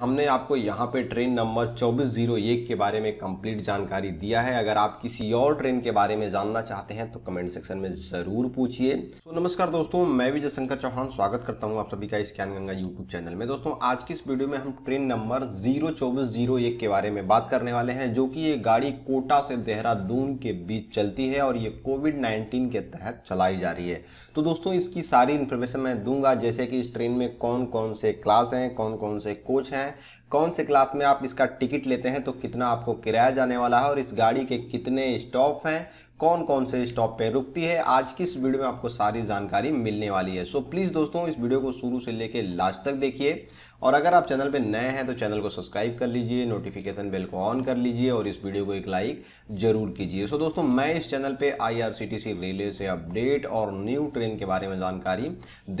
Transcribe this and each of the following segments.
हमने आपको यहाँ पे ट्रेन नंबर 2401 के बारे में कंप्लीट जानकारी दिया है अगर आप किसी और ट्रेन के बारे में जानना चाहते हैं तो कमेंट सेक्शन में ज़रूर पूछिए तो नमस्कार दोस्तों मैं विजय शंकर चौहान स्वागत करता हूँ आप सभी का स्कैन गंगा यूट्यूब चैनल में दोस्तों आज की इस वीडियो में हम ट्रेन नंबर जीरो के बारे में बात करने वाले हैं जो कि ये गाड़ी कोटा से देहरादून के बीच चलती है और ये कोविड नाइन्टीन के तहत चलाई जा रही है तो दोस्तों इसकी सारी इन्फॉर्मेशन मैं दूंगा जैसे कि इस ट्रेन में कौन कौन से क्लास हैं कौन कौन से कोच हैं हैं कौन से क्लास में आप इसका टिकट लेते हैं तो कितना आपको किराया जाने वाला है और इस गाड़ी के कितने स्टॉप हैं कौन कौन से स्टॉप पे रुकती है आज की इस वीडियो में आपको सारी जानकारी मिलने वाली है सो प्लीज़ दोस्तों इस वीडियो को शुरू से लेकर लास्ट तक देखिए और अगर आप चैनल पे नए हैं तो चैनल को सब्सक्राइब कर लीजिए नोटिफिकेशन बेल को ऑन कर लीजिए और इस वीडियो को एक लाइक जरूर कीजिए सो दोस्तों मैं इस चैनल पे आईआरसीटीसी रेलवे से अपडेट और न्यू ट्रेन के बारे में जानकारी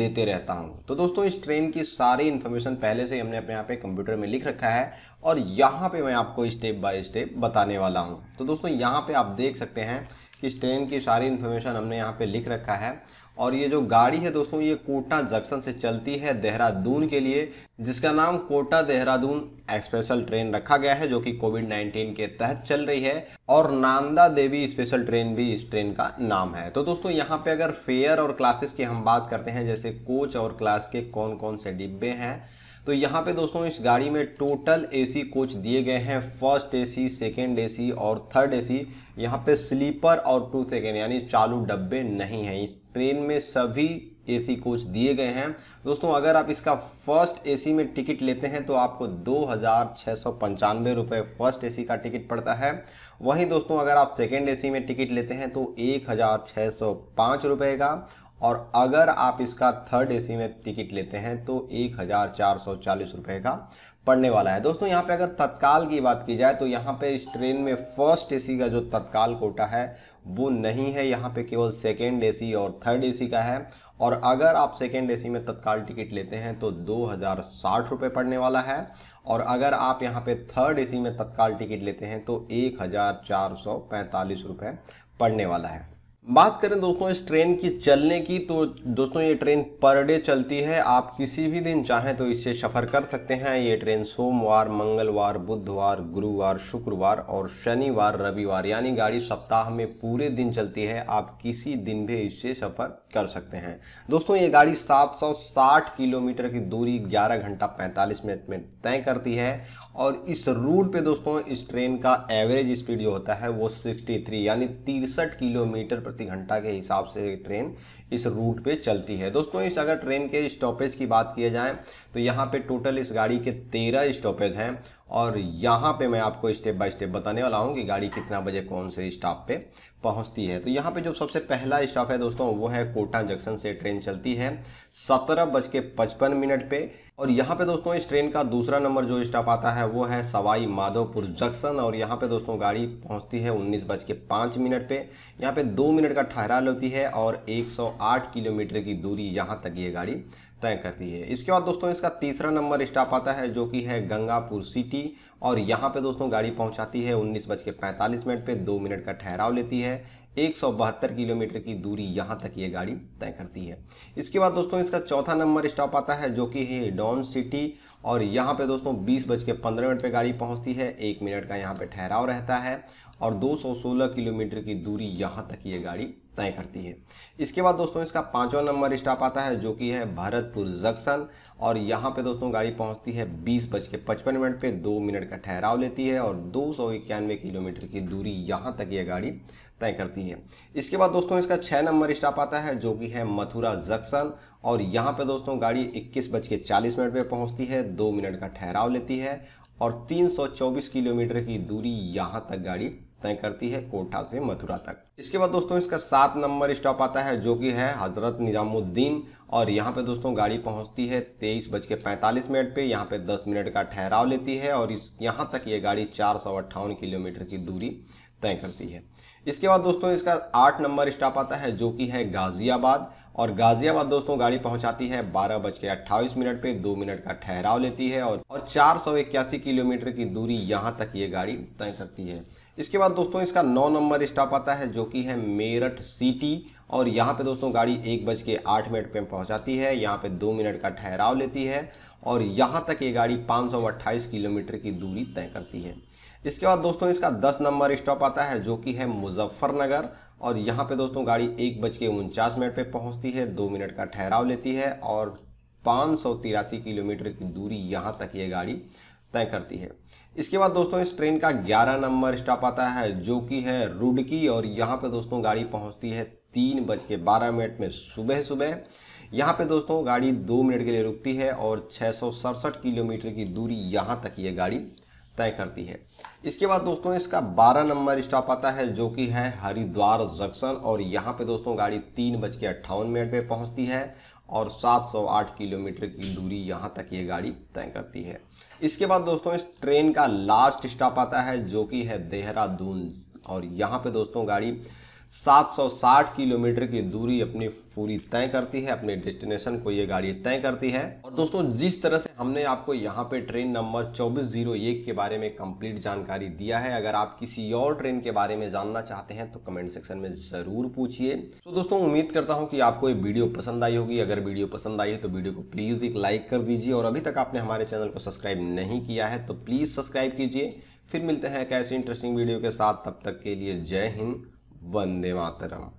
देते रहता हूँ तो दोस्तों इस ट्रेन की सारी इन्फॉर्मेशन पहले से हमने अपने यहाँ पे कंप्यूटर में लिख रखा है और यहाँ पे मैं आपको स्टेप बाय स्टेप बताने वाला हूँ तो दोस्तों यहाँ पे आप देख सकते हैं कि इस ट्रेन की सारी इन्फॉर्मेशन हमने यहाँ पे लिख रखा है और ये जो गाड़ी है दोस्तों ये कोटा जंक्शन से चलती है देहरादून के लिए जिसका नाम कोटा देहरादून स्पेशल ट्रेन रखा गया है जो कि कोविड 19 के तहत चल रही है और नांदा देवी स्पेशल ट्रेन भी इस ट्रेन का नाम है तो दोस्तों यहाँ पे अगर फेयर और क्लासेस की हम बात करते हैं जैसे कोच और क्लास के कौन कौन से डिब्बे हैं तो यहाँ पे दोस्तों इस गाड़ी में टोटल एसी कोच दिए गए हैं फर्स्ट एसी सेकंड एसी और थर्ड एसी यहाँ पे स्लीपर और टू सेकेंड यानी चालू डब्बे नहीं हैं इस ट्रेन में सभी एसी कोच दिए गए हैं दोस्तों अगर आप इसका फर्स्ट एसी में टिकट लेते हैं तो आपको दो हज़ार छः सौ पंचानवे फर्स्ट एसी का टिकट पड़ता है वहीं दोस्तों अगर आप सेकेंड एसी में टिकट लेते हैं तो एक हज़ार छः सौ पाँच का और अगर आप इसका थर्ड एसी में टिकट लेते हैं तो एक हज़ार चार सौ चालीस रुपये का पड़ने वाला है दोस्तों यहाँ पे अगर तत्काल की बात की जाए तो यहाँ पे इस ट्रेन में फर्स्ट एसी का जो तत्काल कोटा है वो नहीं है यहाँ पे केवल सेकेंड एसी और थर्ड एसी का है और अगर आप सेकेंड एसी में तत्काल टिकट लेते हैं तो दो हज़ार साठ रुपये पड़ने वाला है और अगर आप यहाँ पे थर्ड एसी में तत्काल टिकट लेते हैं तो एक हज़ार चार सौ पैंतालीस रुपये पड़ने वाला है बात करें दोस्तों इस ट्रेन की चलने की तो दोस्तों ये ट्रेन पर डे चलती है आप किसी भी दिन चाहें तो इससे सफ़र कर सकते हैं ये ट्रेन सोमवार मंगलवार बुधवार गुरुवार शुक्रवार और शनिवार रविवार यानी गाड़ी सप्ताह में पूरे दिन चलती है आप किसी दिन भी इससे सफ़र कर सकते हैं दोस्तों ये गाड़ी 760 किलोमीटर की दूरी ग्यारह घंटा पैंतालीस मिनट में तय करती है और इस रूट पे दोस्तों इस ट्रेन का एवरेज स्पीड जो होता है वो सिक्सटी यानी तिरसठ किलोमीटर प्रति घंटा के हिसाब से ट्रेन इस रूट पे चलती है दोस्तों इस अगर ट्रेन के स्टॉपेज की बात किया जाए तो यहाँ पे टोटल इस गाड़ी के तेरह स्टॉपेज हैं और यहाँ पे मैं आपको स्टेप बाय स्टेप बताने वाला हूँ कि गाड़ी कितना बजे कौन से स्टॉप पे पहुँचती है तो यहाँ पे जो सबसे पहला स्टॉप है दोस्तों वो है कोटा जंक्शन से ट्रेन चलती है सत्रह बज के पचपन मिनट पर और यहाँ पे दोस्तों इस ट्रेन का दूसरा नंबर जो स्टॉप आता है वो है सवाई माधोपुर जंक्शन और यहाँ पे दोस्तों गाड़ी पहुँचती है उन्नीस बज के पाँच मिनट पे यहाँ पे दो मिनट का ठहरा लेती है और 108 किलोमीटर की दूरी यहाँ तक ये गाड़ी तय करती है इसके बाद दोस्तों इसका तीसरा नंबर स्टॉप आता है जो कि है गंगापुर सिटी और यहाँ पे दोस्तों गाड़ी पहुँचाती है उन्नीस बज के पैंतालीस मिनट पर दो मिनट का ठहराव लेती है एक किलोमीटर की दूरी यहाँ तक ये गाड़ी तय करती है इसके बाद दोस्तों इसका चौथा नंबर स्टॉप आता है जो कि है डॉन सिटी और यहाँ पे दोस्तों बीस बज के पंद्रह मिनट पर गाड़ी पहुँचती है एक मिनट का यहाँ पर ठहराव रहता है और 216 किलोमीटर की दूरी यहाँ तक ये गाड़ी तय करती है इसके बाद दोस्तों इसका पाँचवा नंबर स्टॉप आता है जो कि है भरतपुर जंक्शन और यहाँ पे दोस्तों गाड़ी पहुँचती है बीस बज के पचपन मिनट पर दो मिनट का ठहराव लेती है और दो सौ इक्यानवे किलोमीटर की दूरी यहाँ तक ये गाड़ी तय करती है इसके बाद दोस्तों इसका छः नंबर स्टॉप आता है जो कि है मथुरा जंक्शन और यहाँ पे दोस्तों गाड़ी इक्कीस बज के चालीस मिनट पर पहुँचती है दो मिनट का ठहराव लेती है और चौबीस किलोमीटर की दूरी यहाँ तक गाड़ी तय करती है कोठा से मथुरा तक इसके बाद दोस्तों इसका सात नंबर स्टॉप आता है जो कि है हज़रत निज़ामुद्दीन और यहाँ पे दोस्तों गाड़ी पहुँचती है तेईस बज के पैंतालीस मिनट पर यहाँ पे दस मिनट का ठहराव लेती है और इस यहाँ तक ये यह गाड़ी चार सौ अट्ठावन किलोमीटर की दूरी तय करती है इसके बाद दोस्तों इसका आठ नंबर स्टॉप आता है जो कि है गाजियाबाद और गाजियाबाद दोस्तों गाड़ी पहुंचाती है बारह बज के अट्ठाईस मिनट पे दो मिनट का ठहराव लेती है और चार सौ इक्यासी किलोमीटर की दूरी यहाँ तक ये गाड़ी तय करती है इसके बाद दोस्तों इसका नौ नंबर स्टॉप आता है जो कि है मेरठ सिटी और यहाँ पे दोस्तों गाड़ी एक बज के आठ मिनट पे पहुँचाती है यहाँ पे दो मिनट का ठहराव लेती है और यहाँ तक ये गाड़ी पाँच किलोमीटर की दूरी तय करती है इसके बाद दोस्तों इसका दस नंबर स्टॉप आता है जो कि है मुजफ्फरनगर और यहाँ पे दोस्तों गाड़ी एक बज के उनचास मिनट पर पहुँचती है दो मिनट का ठहराव लेती है और पाँच किलोमीटर की दूरी यहाँ तक ये गाड़ी तय करती है इसके बाद दोस्तों इस ट्रेन का 11 नंबर स्टॉप आता है जो कि है रुड़की और यहाँ पे दोस्तों गाड़ी पहुँचती है तीन बज के बारह मिनट में सुबह सुबह यहाँ पे दोस्तों गाड़ी दो मिनट के लिए रुकती है और छः किलोमीटर की दूरी यहाँ तक ये गाड़ी तय करती है इसके बाद दोस्तों इसका 12 नंबर स्टॉप आता है जो कि है हरिद्वार जंक्शन और यहाँ पे दोस्तों गाड़ी तीन बज के अट्ठावन मिनट में पहुँचती है और 708 किलोमीटर की दूरी यहाँ तक ये गाड़ी तय करती है इसके बाद दोस्तों इस ट्रेन का लास्ट स्टॉप आता है जो कि है देहरादून और यहाँ पे दोस्तों गाड़ी 760 किलोमीटर की दूरी अपनी पूरी तय करती है अपने डेस्टिनेशन को ये गाड़ी तय करती है और दोस्तों जिस तरह से हमने आपको यहाँ पे ट्रेन नंबर 2401 के बारे में कंप्लीट जानकारी दिया है अगर आप किसी और ट्रेन के बारे में जानना चाहते हैं तो कमेंट सेक्शन में ज़रूर पूछिए तो दोस्तों उम्मीद करता हूँ कि आपको ये वीडियो पसंद आई होगी अगर वीडियो पसंद आई है तो वीडियो को प्लीज़ एक लाइक कर दीजिए और अभी तक आपने हमारे चैनल को सब्सक्राइब नहीं किया है तो प्लीज़ सब्सक्राइब कीजिए फिर मिलते हैं एक इंटरेस्टिंग वीडियो के साथ तब तक के लिए जय हिंद वंदे मातरम